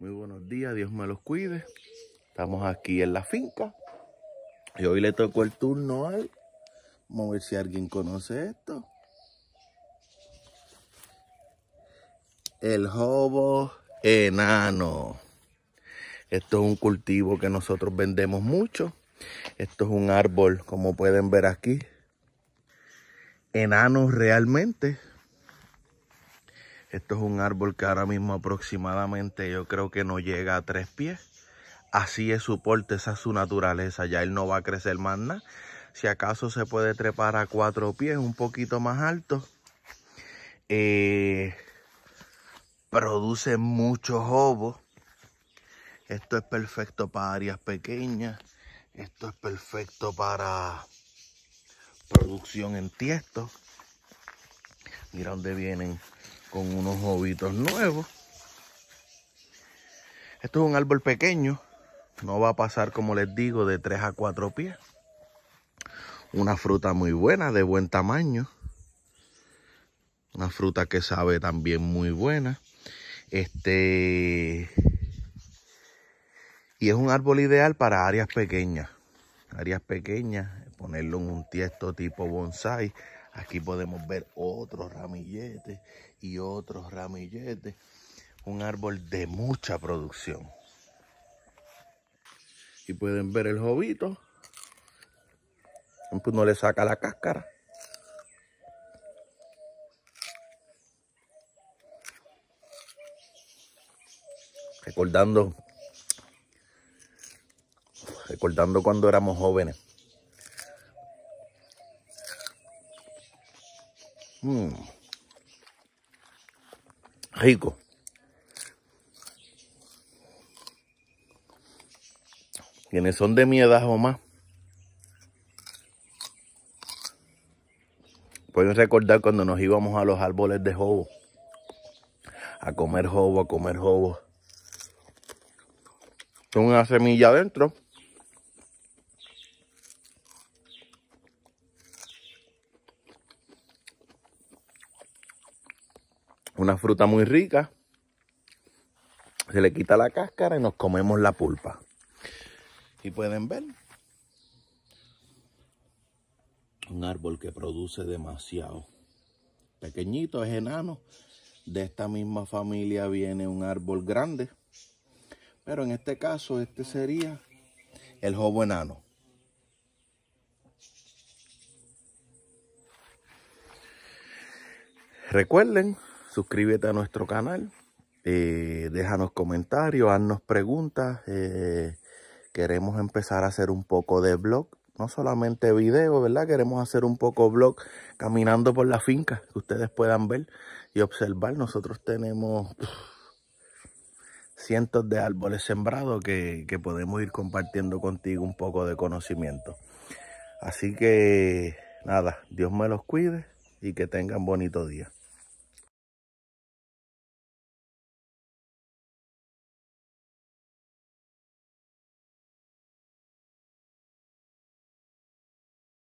Muy buenos días, Dios me los cuide. Estamos aquí en la finca. Y hoy le tocó el turno al... Vamos a ver si alguien conoce esto. El hobo enano. Esto es un cultivo que nosotros vendemos mucho. Esto es un árbol, como pueden ver aquí. Enano realmente. Esto es un árbol que ahora mismo aproximadamente yo creo que no llega a tres pies. Así es su porte, esa es su naturaleza. Ya él no va a crecer más nada. Si acaso se puede trepar a cuatro pies, un poquito más alto. Eh, produce muchos ovos. Esto es perfecto para áreas pequeñas. Esto es perfecto para producción en tiestos. Mira dónde vienen con unos ovitos nuevos. Esto es un árbol pequeño, no va a pasar, como les digo, de 3 a 4 pies. Una fruta muy buena, de buen tamaño. Una fruta que sabe también muy buena. Este. Y es un árbol ideal para áreas pequeñas. Áreas pequeñas, ponerlo en un tiesto tipo bonsai Aquí podemos ver otros ramilletes y otros ramilletes. Un árbol de mucha producción. Y pueden ver el jovito. Pues no le saca la cáscara. Recordando, recordando cuando éramos jóvenes. Mm. Rico. Quienes son de mi edad o más, pueden recordar cuando nos íbamos a los árboles de jobo, a comer jobo, a comer jobo. Con una semilla adentro. Una fruta muy rica. Se le quita la cáscara y nos comemos la pulpa. Y pueden ver. Un árbol que produce demasiado. Pequeñito, es enano. De esta misma familia viene un árbol grande. Pero en este caso, este sería el joven enano. Recuerden suscríbete a nuestro canal, eh, déjanos comentarios, haznos preguntas. Eh, queremos empezar a hacer un poco de blog, no solamente video, ¿verdad? Queremos hacer un poco blog caminando por la finca, que ustedes puedan ver y observar. Nosotros tenemos cientos de árboles sembrados que, que podemos ir compartiendo contigo un poco de conocimiento. Así que nada, Dios me los cuide y que tengan bonito día.